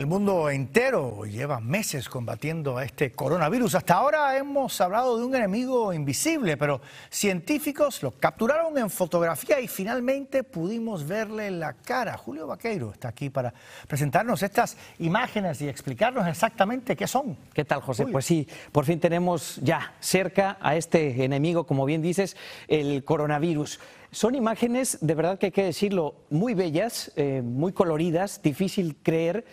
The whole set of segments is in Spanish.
El mundo entero lleva meses combatiendo a este coronavirus. Hasta ahora hemos hablado de un enemigo invisible, pero científicos lo capturaron en fotografía y finalmente pudimos verle la cara. Julio Vaqueiro está aquí para presentarnos estas imágenes y explicarnos exactamente qué son. ¿Qué tal, José? Pues sí, por fin tenemos ya cerca a este enemigo, como bien dices, el coronavirus. Son imágenes, de verdad que hay que decirlo, muy bellas, eh, muy coloridas, difícil creer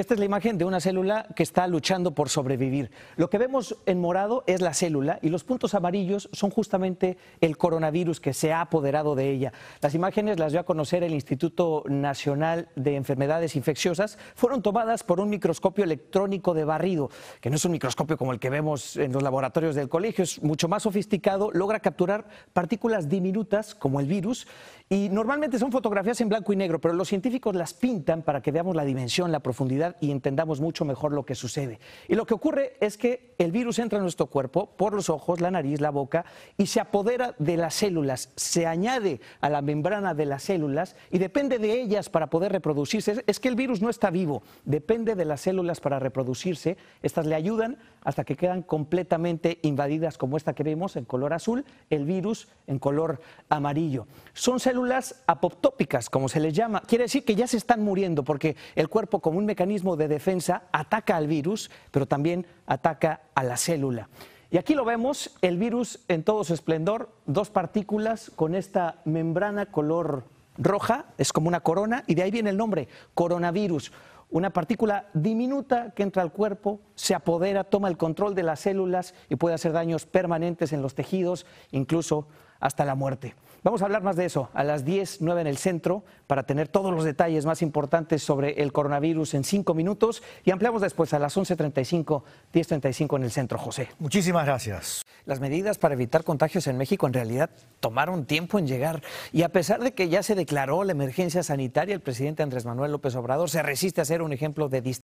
esta es la imagen de una célula que está luchando por sobrevivir. Lo que vemos en morado es la célula y los puntos amarillos son justamente el coronavirus que se ha apoderado de ella. Las imágenes las dio a conocer el Instituto Nacional de Enfermedades Infecciosas. Fueron tomadas por un microscopio electrónico de barrido, que no es un microscopio como el que vemos en los laboratorios del colegio, es mucho más sofisticado, logra capturar partículas diminutas como el virus y normalmente son fotografías en blanco y negro, pero los científicos las pintan para que veamos la dimensión, la profundidad y entendamos mucho mejor lo que sucede. Y lo que ocurre es que el virus entra en nuestro cuerpo por los ojos, la nariz, la boca y se apodera de las células, se añade a la membrana de las células y depende de ellas para poder reproducirse. Es que el virus no está vivo, depende de las células para reproducirse. Estas le ayudan hasta que quedan completamente invadidas como esta que vemos en color azul, el virus en color amarillo. Son células apoptópicas, como se les llama. Quiere decir que ya se están muriendo porque el cuerpo como un mecanismo de defensa ataca al virus, pero también ataca a la célula. Y aquí lo vemos, el virus en todo su esplendor, dos partículas con esta membrana color roja, es como una corona, y de ahí viene el nombre, coronavirus una partícula diminuta que entra al cuerpo, se apodera, toma el control de las células y puede hacer daños permanentes en los tejidos, incluso hasta la muerte. Vamos a hablar más de eso a las 10, 9 en el centro para tener todos los detalles más importantes sobre el coronavirus en 5 minutos y ampliamos después a las 11.35, 10.35 en el centro, José. Muchísimas gracias. Las medidas para evitar contagios en México en realidad tomaron tiempo en llegar y a pesar de que ya se declaró la emergencia sanitaria, el presidente Andrés Manuel López Obrador se resiste a hacer un ejemplo de distancia.